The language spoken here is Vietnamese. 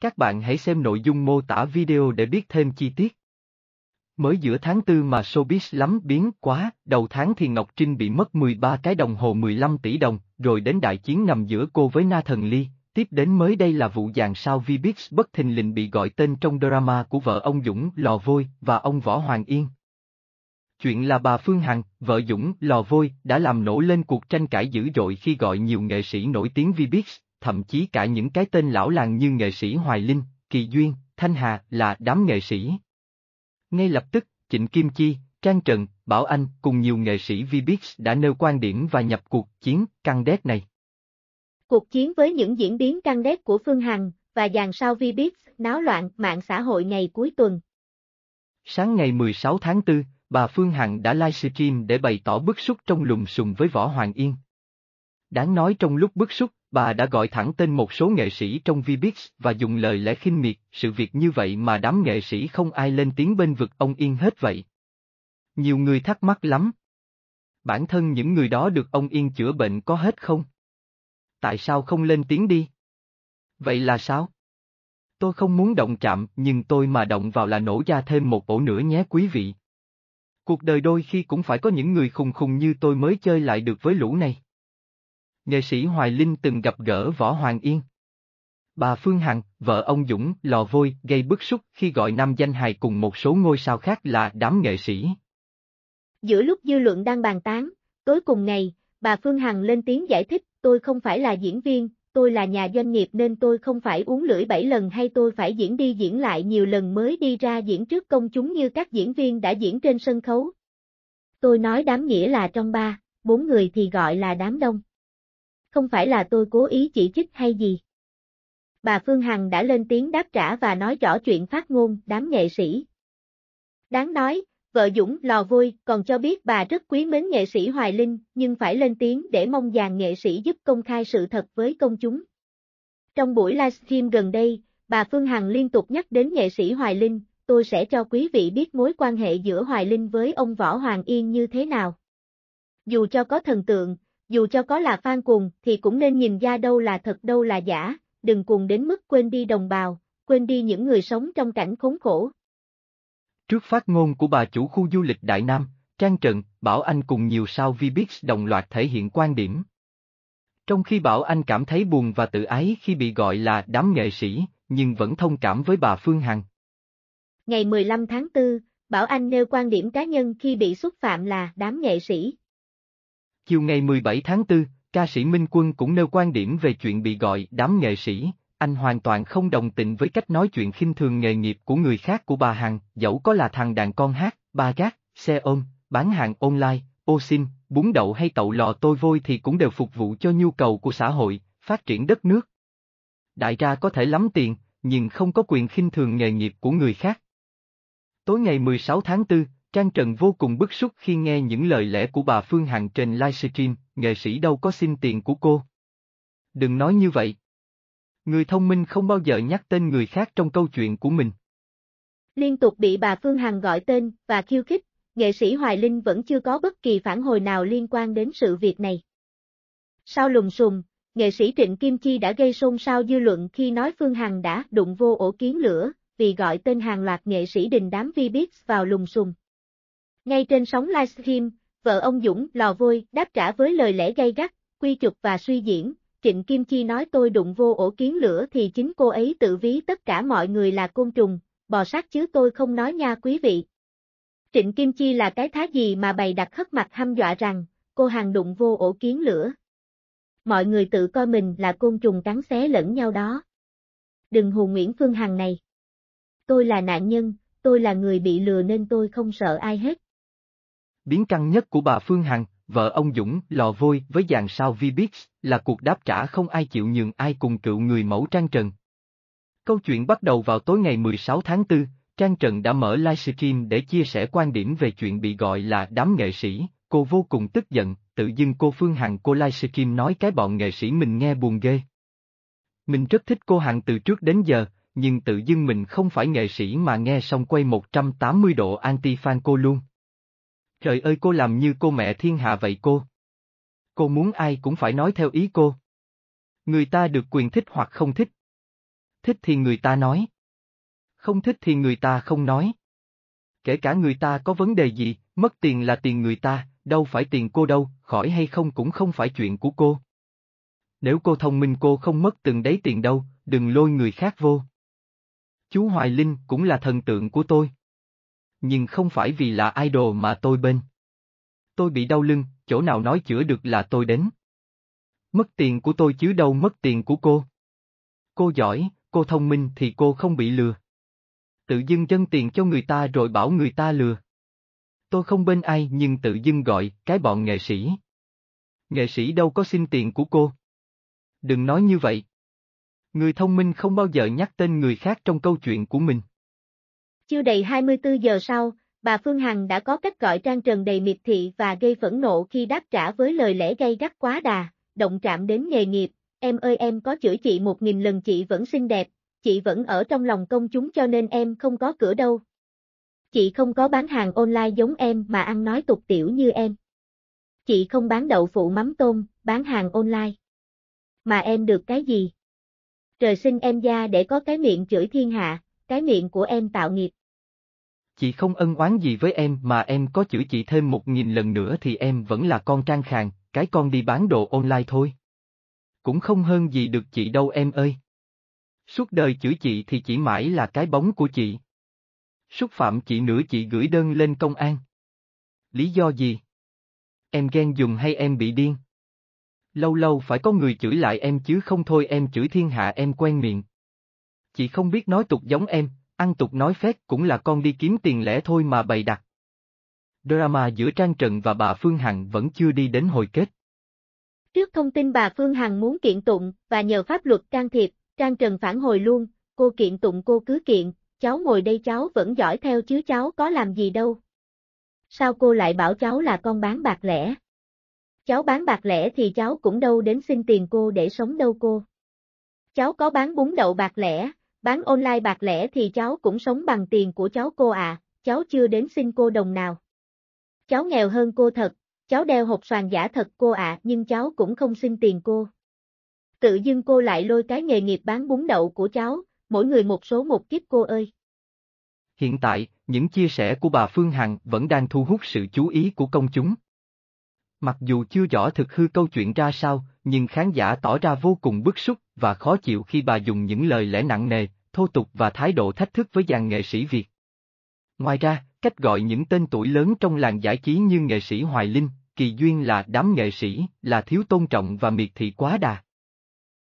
Các bạn hãy xem nội dung mô tả video để biết thêm chi tiết. Mới giữa tháng 4 mà showbiz lắm biến quá, đầu tháng thì Ngọc Trinh bị mất 13 cái đồng hồ 15 tỷ đồng, rồi đến đại chiến nằm giữa cô với Na Thần Ly, tiếp đến mới đây là vụ dàn sao Vbix bất thình lình bị gọi tên trong drama của vợ ông Dũng Lò Vôi và ông Võ Hoàng Yên. Chuyện là bà Phương Hằng, vợ Dũng Lò Vôi, đã làm nổ lên cuộc tranh cãi dữ dội khi gọi nhiều nghệ sĩ nổi tiếng Vbix thậm chí cả những cái tên lão làng như nghệ sĩ Hoài Linh, Kỳ Duyên, Thanh Hà là đám nghệ sĩ. Ngay lập tức, Trịnh Kim Chi, Trang Trần, Bảo Anh cùng nhiều nghệ sĩ Vbix đã nêu quan điểm và nhập cuộc chiến căng đét này. Cuộc chiến với những diễn biến căng đét của Phương Hằng và dàn sao Vbix náo loạn mạng xã hội ngày cuối tuần. Sáng ngày 16 tháng 4, bà Phương Hằng đã livestream để bày tỏ bức xúc trong lùm xùm với Võ Hoàng Yên. Đáng nói trong lúc bức xúc, bà đã gọi thẳng tên một số nghệ sĩ trong Vbiz và dùng lời lẽ khinh miệt, sự việc như vậy mà đám nghệ sĩ không ai lên tiếng bên vực ông Yên hết vậy. Nhiều người thắc mắc lắm. Bản thân những người đó được ông Yên chữa bệnh có hết không? Tại sao không lên tiếng đi? Vậy là sao? Tôi không muốn động chạm, nhưng tôi mà động vào là nổ ra thêm một ổ nữa nhé quý vị. Cuộc đời đôi khi cũng phải có những người khùng khùng như tôi mới chơi lại được với lũ này nghệ sĩ Hoài Linh từng gặp gỡ Võ Hoàng Yên. Bà Phương Hằng, vợ ông Dũng, lò vôi, gây bức xúc khi gọi nam danh hài cùng một số ngôi sao khác là đám nghệ sĩ. Giữa lúc dư luận đang bàn tán, tối cùng ngày, bà Phương Hằng lên tiếng giải thích, tôi không phải là diễn viên, tôi là nhà doanh nghiệp nên tôi không phải uống lưỡi bảy lần hay tôi phải diễn đi diễn lại nhiều lần mới đi ra diễn trước công chúng như các diễn viên đã diễn trên sân khấu. Tôi nói đám nghĩa là trong ba, bốn người thì gọi là đám đông không phải là tôi cố ý chỉ trích hay gì. Bà Phương Hằng đã lên tiếng đáp trả và nói rõ chuyện phát ngôn đám nghệ sĩ. Đáng nói, vợ Dũng lò vui còn cho biết bà rất quý mến nghệ sĩ Hoài Linh nhưng phải lên tiếng để mong dàn nghệ sĩ giúp công khai sự thật với công chúng. Trong buổi livestream gần đây, bà Phương Hằng liên tục nhắc đến nghệ sĩ Hoài Linh, tôi sẽ cho quý vị biết mối quan hệ giữa Hoài Linh với ông Võ Hoàng Yên như thế nào. Dù cho có thần tượng, dù cho có là phan cuồng thì cũng nên nhìn ra đâu là thật đâu là giả, đừng cuồng đến mức quên đi đồng bào, quên đi những người sống trong cảnh khốn khổ. Trước phát ngôn của bà chủ khu du lịch Đại Nam, Trang Trận, Bảo Anh cùng nhiều sao VBX đồng loạt thể hiện quan điểm. Trong khi Bảo Anh cảm thấy buồn và tự ái khi bị gọi là đám nghệ sĩ, nhưng vẫn thông cảm với bà Phương Hằng. Ngày 15 tháng 4, Bảo Anh nêu quan điểm cá nhân khi bị xúc phạm là đám nghệ sĩ. Chiều ngày 17 tháng 4, ca sĩ Minh Quân cũng nêu quan điểm về chuyện bị gọi đám nghệ sĩ, anh hoàn toàn không đồng tình với cách nói chuyện khinh thường nghề nghiệp của người khác của bà Hằng, dẫu có là thằng đàn con hát, ba gác, xe ôm, bán hàng online, ô xin, bún đậu hay tậu lò tôi vôi thì cũng đều phục vụ cho nhu cầu của xã hội, phát triển đất nước. Đại gia có thể lắm tiền, nhưng không có quyền khinh thường nghề nghiệp của người khác. Tối ngày 16 tháng 4, Trang Trần vô cùng bức xúc khi nghe những lời lẽ của bà Phương Hằng trên livestream, nghệ sĩ đâu có xin tiền của cô. Đừng nói như vậy. Người thông minh không bao giờ nhắc tên người khác trong câu chuyện của mình. Liên tục bị bà Phương Hằng gọi tên và khiêu khích, nghệ sĩ Hoài Linh vẫn chưa có bất kỳ phản hồi nào liên quan đến sự việc này. Sau lùng xùm, nghệ sĩ Trịnh Kim Chi đã gây xôn xao dư luận khi nói Phương Hằng đã đụng vô ổ kiến lửa, vì gọi tên hàng loạt nghệ sĩ đình đám Vbiz vào lùng xùm. Ngay trên sóng livestream, vợ ông Dũng lò vôi đáp trả với lời lẽ gay gắt, quy trục và suy diễn, Trịnh Kim Chi nói tôi đụng vô ổ kiến lửa thì chính cô ấy tự ví tất cả mọi người là côn trùng, bò sát chứ tôi không nói nha quý vị. Trịnh Kim Chi là cái thá gì mà bày đặt hất mặt hăm dọa rằng, cô hàng đụng vô ổ kiến lửa. Mọi người tự coi mình là côn trùng cắn xé lẫn nhau đó. Đừng hù Nguyễn Phương Hằng này. Tôi là nạn nhân, tôi là người bị lừa nên tôi không sợ ai hết biến căn nhất của bà Phương Hằng, vợ ông Dũng, lò vôi với dàn sao Vbix là cuộc đáp trả không ai chịu nhường ai cùng cựu người mẫu Trang Trần. Câu chuyện bắt đầu vào tối ngày 16 tháng 4, Trang Trần đã mở livestream để chia sẻ quan điểm về chuyện bị gọi là đám nghệ sĩ, cô vô cùng tức giận, tự dưng cô Phương Hằng cô livestream nói cái bọn nghệ sĩ mình nghe buồn ghê. Mình rất thích cô Hằng từ trước đến giờ, nhưng tự dưng mình không phải nghệ sĩ mà nghe xong quay 180 độ anti-fan cô luôn trời ơi cô làm như cô mẹ thiên hạ vậy cô. Cô muốn ai cũng phải nói theo ý cô. Người ta được quyền thích hoặc không thích. Thích thì người ta nói. Không thích thì người ta không nói. Kể cả người ta có vấn đề gì, mất tiền là tiền người ta, đâu phải tiền cô đâu, khỏi hay không cũng không phải chuyện của cô. Nếu cô thông minh cô không mất từng đấy tiền đâu, đừng lôi người khác vô. Chú Hoài Linh cũng là thần tượng của tôi nhưng không phải vì là idol mà tôi bên. Tôi bị đau lưng, chỗ nào nói chữa được là tôi đến. Mất tiền của tôi chứ đâu mất tiền của cô. Cô giỏi, cô thông minh thì cô không bị lừa. Tự dưng dâng tiền cho người ta rồi bảo người ta lừa. Tôi không bên ai nhưng tự dưng gọi, cái bọn nghệ sĩ. Nghệ sĩ đâu có xin tiền của cô. Đừng nói như vậy. Người thông minh không bao giờ nhắc tên người khác trong câu chuyện của mình. Chưa đầy 24 giờ sau, bà Phương Hằng đã có cách gọi trang trần đầy miệt thị và gây phẫn nộ khi đáp trả với lời lẽ gây gắt quá đà, động trạm đến nghề nghiệp, em ơi em có chửi chị một nghìn lần chị vẫn xinh đẹp, chị vẫn ở trong lòng công chúng cho nên em không có cửa đâu. Chị không có bán hàng online giống em mà ăn nói tục tiểu như em. Chị không bán đậu phụ mắm tôm, bán hàng online. Mà em được cái gì? Trời sinh em ra để có cái miệng chửi thiên hạ cái miệng của em tạo nghiệp. Chị không ân oán gì với em mà em có chửi chị thêm một nghìn lần nữa thì em vẫn là con trang khàng, cái con đi bán đồ online thôi. Cũng không hơn gì được chị đâu em ơi. Suốt đời chửi chị thì chỉ mãi là cái bóng của chị. Xúc phạm chị nữa chị gửi đơn lên công an. Lý do gì? Em ghen dùng hay em bị điên? Lâu lâu phải có người chửi lại em chứ không thôi em chửi thiên hạ em quen miệng chỉ không biết nói tục giống em, ăn tục nói phép cũng là con đi kiếm tiền lẻ thôi mà bày đặt. Drama giữa Trang Trần và bà Phương Hằng vẫn chưa đi đến hồi kết. Trước thông tin bà Phương Hằng muốn kiện tụng và nhờ pháp luật can thiệp, Trang Trần phản hồi luôn, cô kiện tụng cô cứ kiện, cháu ngồi đây cháu vẫn giỏi theo chứ cháu có làm gì đâu. Sao cô lại bảo cháu là con bán bạc lẻ? Cháu bán bạc lẻ thì cháu cũng đâu đến xin tiền cô để sống đâu cô. Cháu có bán bún đậu bạc lẻ, bán online bạc lẻ thì cháu cũng sống bằng tiền của cháu cô ạ, cháu chưa đến xin cô đồng nào. Cháu nghèo hơn cô thật, cháu đeo hộp xoàn giả thật cô ạ nhưng cháu cũng không xin tiền cô. Tự dưng cô lại lôi cái nghề nghiệp bán bún đậu của cháu, mỗi người một số một kiếp cô ơi. Hiện tại, những chia sẻ của bà Phương Hằng vẫn đang thu hút sự chú ý của công chúng. Mặc dù chưa rõ thực hư câu chuyện ra sao, nhưng khán giả tỏ ra vô cùng bức xúc và khó chịu khi bà dùng những lời lẽ nặng nề, thô tục và thái độ thách thức với dàn nghệ sĩ Việt. Ngoài ra, cách gọi những tên tuổi lớn trong làng giải trí như nghệ sĩ Hoài Linh, Kỳ Duyên là đám nghệ sĩ, là thiếu tôn trọng và miệt thị quá đà.